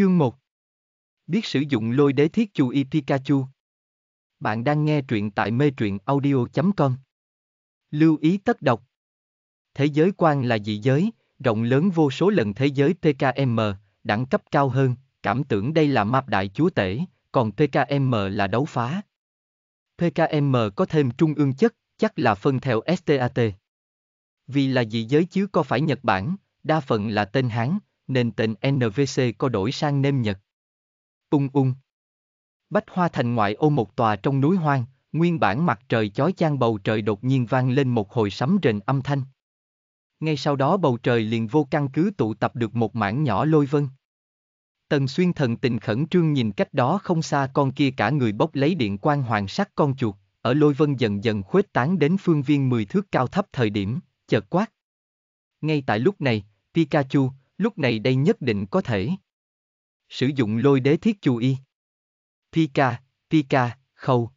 Chương 1 Biết sử dụng lôi đế thiết chu y Pikachu Bạn đang nghe truyện tại mê truyện audio.com Lưu ý tất độc Thế giới quan là dị giới, rộng lớn vô số lần thế giới Tkm, đẳng cấp cao hơn, cảm tưởng đây là map đại chúa tể, còn Tkm là đấu phá. PKM có thêm trung ương chất, chắc là phân theo STAT. Vì là dị giới chứ có phải Nhật Bản, đa phần là tên Hán, nên tệnh NVC có đổi sang nêm Nhật. Ung ung. Bách Hoa Thành ngoại ô một tòa trong núi hoang, nguyên bản mặt trời chói chang bầu trời đột nhiên vang lên một hồi sấm rền âm thanh. Ngay sau đó bầu trời liền vô căn cứ tụ tập được một mảng nhỏ lôi vân. Tần xuyên thần tình khẩn trương nhìn cách đó không xa con kia cả người bốc lấy điện quan hoàng sắc con chuột, ở lôi vân dần dần khuếch tán đến phương viên 10 thước cao thấp thời điểm, chợt quát. Ngay tại lúc này, Pikachu, lúc này đây nhất định có thể. Sử dụng lôi đế thiết chú y. Pika, Pika, khâu.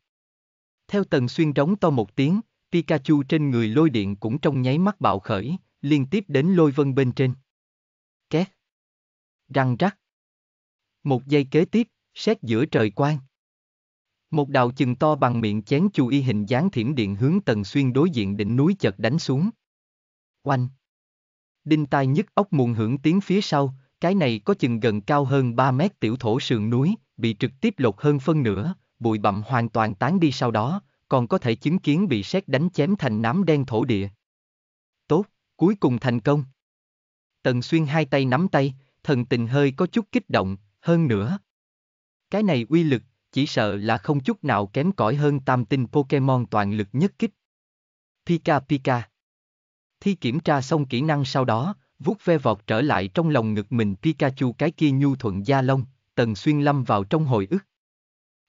Theo tần xuyên trống to một tiếng, Pikachu trên người lôi điện cũng trong nháy mắt bạo khởi, liên tiếp đến lôi vân bên trên. Két. Răng rắc. Một giây kế tiếp, xét giữa trời quang. Một đạo chừng to bằng miệng chén chu y hình dáng thiểm điện hướng tần xuyên đối diện đỉnh núi chợt đánh xuống. Oanh! đinh tai nhức ốc muôn hưởng tiếng phía sau, cái này có chừng gần cao hơn 3 mét tiểu thổ sườn núi, bị trực tiếp lột hơn phân nửa, bụi bặm hoàn toàn tán đi sau đó, còn có thể chứng kiến bị sét đánh chém thành nám đen thổ địa. Tốt, cuối cùng thành công. Tần Xuyên hai tay nắm tay, thần tình hơi có chút kích động, hơn nữa. Cái này uy lực, chỉ sợ là không chút nào kém cỏi hơn tam tinh Pokemon toàn lực nhất kích. Pika Pika Thi kiểm tra xong kỹ năng sau đó, vuốt ve vọt trở lại trong lòng ngực mình Pikachu cái kia nhu thuận da lông, tần xuyên lâm vào trong hồi ức.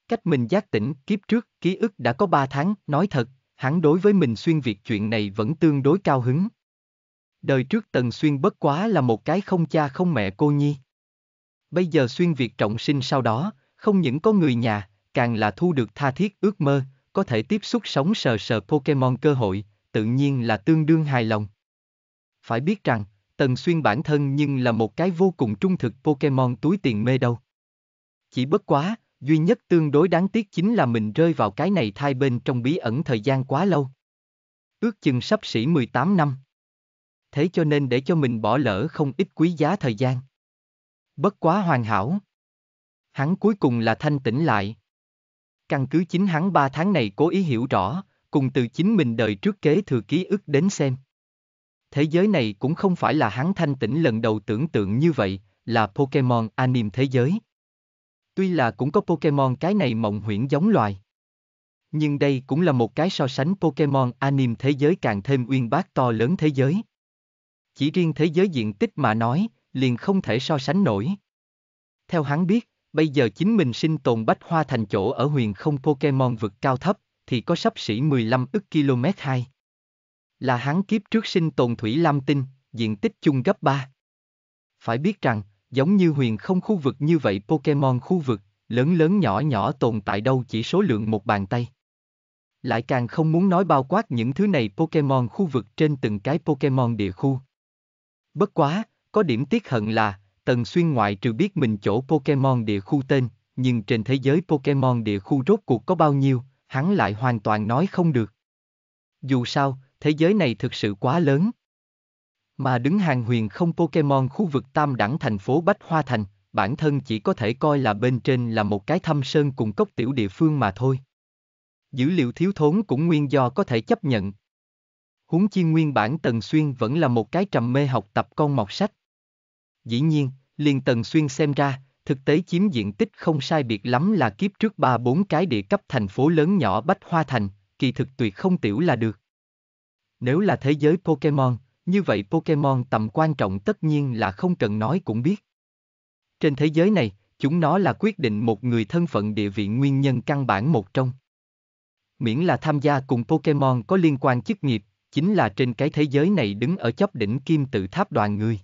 Cách mình giác tỉnh kiếp trước, ký ức đã có 3 tháng, nói thật, hắn đối với mình xuyên việc chuyện này vẫn tương đối cao hứng. Đời trước tần xuyên bất quá là một cái không cha không mẹ cô nhi. Bây giờ xuyên việc trọng sinh sau đó, không những có người nhà, càng là thu được tha thiết ước mơ, có thể tiếp xúc sống sờ sờ Pokemon cơ hội, tự nhiên là tương đương hài lòng. Phải biết rằng, Tần Xuyên bản thân nhưng là một cái vô cùng trung thực Pokemon túi tiền mê đâu. Chỉ bất quá, duy nhất tương đối đáng tiếc chính là mình rơi vào cái này thai bên trong bí ẩn thời gian quá lâu. Ước chừng sắp xỉ 18 năm. Thế cho nên để cho mình bỏ lỡ không ít quý giá thời gian. Bất quá hoàn hảo. Hắn cuối cùng là thanh tĩnh lại. Căn cứ chính hắn 3 tháng này cố ý hiểu rõ, cùng từ chính mình đời trước kế thừa ký ức đến xem thế giới này cũng không phải là hắn thanh tĩnh lần đầu tưởng tượng như vậy, là Pokemon anime thế giới. Tuy là cũng có Pokemon cái này mộng huyễn giống loài. Nhưng đây cũng là một cái so sánh Pokemon anime thế giới càng thêm uyên bác to lớn thế giới. Chỉ riêng thế giới diện tích mà nói, liền không thể so sánh nổi. Theo hắn biết, bây giờ chính mình sinh tồn bách hoa thành chỗ ở huyền không Pokemon vực cao thấp, thì có sắp xỉ 15 ức km2 là hắn kiếp trước sinh tồn thủy lam tinh, diện tích chung gấp 3. Phải biết rằng, giống như huyền không khu vực như vậy Pokemon khu vực, lớn lớn nhỏ nhỏ tồn tại đâu chỉ số lượng một bàn tay. Lại càng không muốn nói bao quát những thứ này Pokemon khu vực trên từng cái Pokemon địa khu. Bất quá, có điểm tiếc hận là, Tần Xuyên ngoại trừ biết mình chỗ Pokemon địa khu tên, nhưng trên thế giới Pokemon địa khu rốt cuộc có bao nhiêu, hắn lại hoàn toàn nói không được. Dù sao, thế giới này thực sự quá lớn. Mà đứng hàng huyền không Pokemon khu vực Tam Đẳng thành phố Bách Hoa Thành, bản thân chỉ có thể coi là bên trên là một cái thâm sơn cùng cốc tiểu địa phương mà thôi. Dữ liệu thiếu thốn cũng nguyên do có thể chấp nhận. Huống chi nguyên bản Tần Xuyên vẫn là một cái trầm mê học tập con mọt sách. Dĩ nhiên, liền Tần Xuyên xem ra, thực tế chiếm diện tích không sai biệt lắm là kiếp trước ba bốn cái địa cấp thành phố lớn nhỏ Bách Hoa Thành, kỳ thực tuyệt không tiểu là được. Nếu là thế giới Pokemon, như vậy Pokemon tầm quan trọng tất nhiên là không cần nói cũng biết. Trên thế giới này, chúng nó là quyết định một người thân phận địa vị nguyên nhân căn bản một trong. Miễn là tham gia cùng Pokemon có liên quan chức nghiệp, chính là trên cái thế giới này đứng ở chóp đỉnh kim tự tháp đoàn người.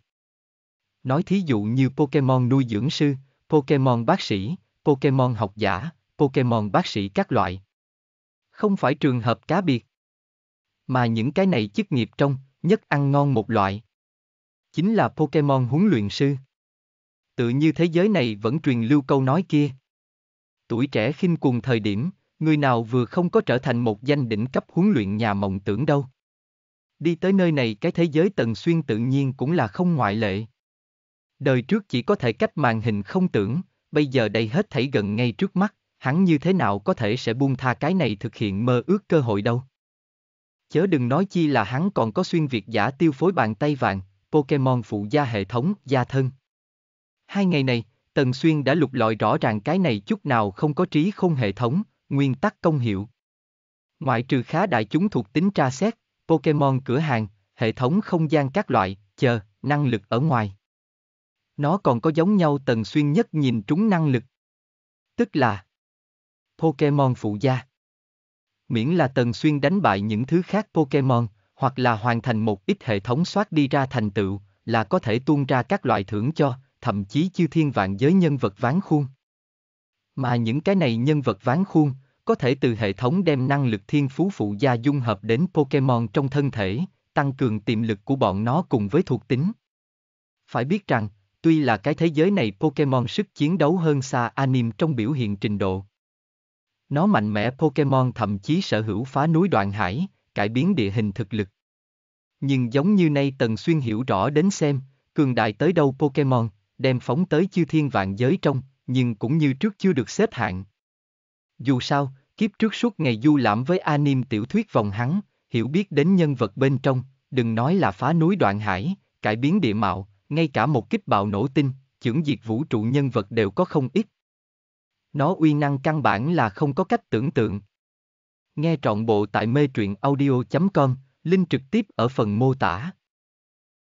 Nói thí dụ như Pokemon nuôi dưỡng sư, Pokemon bác sĩ, Pokemon học giả, Pokemon bác sĩ các loại. Không phải trường hợp cá biệt mà những cái này chức nghiệp trong, nhất ăn ngon một loại. Chính là Pokemon huấn luyện sư. Tự như thế giới này vẫn truyền lưu câu nói kia. Tuổi trẻ khinh cuồng thời điểm, người nào vừa không có trở thành một danh đỉnh cấp huấn luyện nhà mộng tưởng đâu. Đi tới nơi này cái thế giới tần xuyên tự nhiên cũng là không ngoại lệ. Đời trước chỉ có thể cách màn hình không tưởng, bây giờ đây hết thảy gần ngay trước mắt, hắn như thế nào có thể sẽ buông tha cái này thực hiện mơ ước cơ hội đâu. Chớ đừng nói chi là hắn còn có xuyên việt giả tiêu phối bàn tay vàng, Pokemon phụ gia hệ thống, gia thân. Hai ngày này, Tần Xuyên đã lục lọi rõ ràng cái này chút nào không có trí không hệ thống, nguyên tắc công hiệu. Ngoại trừ khá đại chúng thuộc tính tra xét, Pokemon cửa hàng, hệ thống không gian các loại, chờ, năng lực ở ngoài. Nó còn có giống nhau Tần Xuyên nhất nhìn trúng năng lực. Tức là Pokemon phụ gia miễn là Tần Xuyên đánh bại những thứ khác Pokemon, hoặc là hoàn thành một ít hệ thống soát đi ra thành tựu, là có thể tuôn ra các loại thưởng cho, thậm chí chư thiên vạn giới nhân vật ván khuôn. Mà những cái này nhân vật ván khuôn, có thể từ hệ thống đem năng lực thiên phú phụ gia dung hợp đến Pokemon trong thân thể, tăng cường tiềm lực của bọn nó cùng với thuộc tính. Phải biết rằng, tuy là cái thế giới này Pokemon sức chiến đấu hơn xa anime trong biểu hiện trình độ, nó mạnh mẽ Pokemon thậm chí sở hữu phá núi đoạn hải, cải biến địa hình thực lực. Nhưng giống như nay Tần Xuyên hiểu rõ đến xem, cường đại tới đâu Pokemon, đem phóng tới chư thiên vạn giới trong, nhưng cũng như trước chưa được xếp hạng. Dù sao, kiếp trước suốt ngày du lãm với anim tiểu thuyết vòng hắn, hiểu biết đến nhân vật bên trong, đừng nói là phá núi đoạn hải, cải biến địa mạo, ngay cả một kích bạo nổ tinh, chưởng diệt vũ trụ nhân vật đều có không ít, nó uy năng căn bản là không có cách tưởng tượng. Nghe trọn bộ tại mê truyện audio.com, link trực tiếp ở phần mô tả.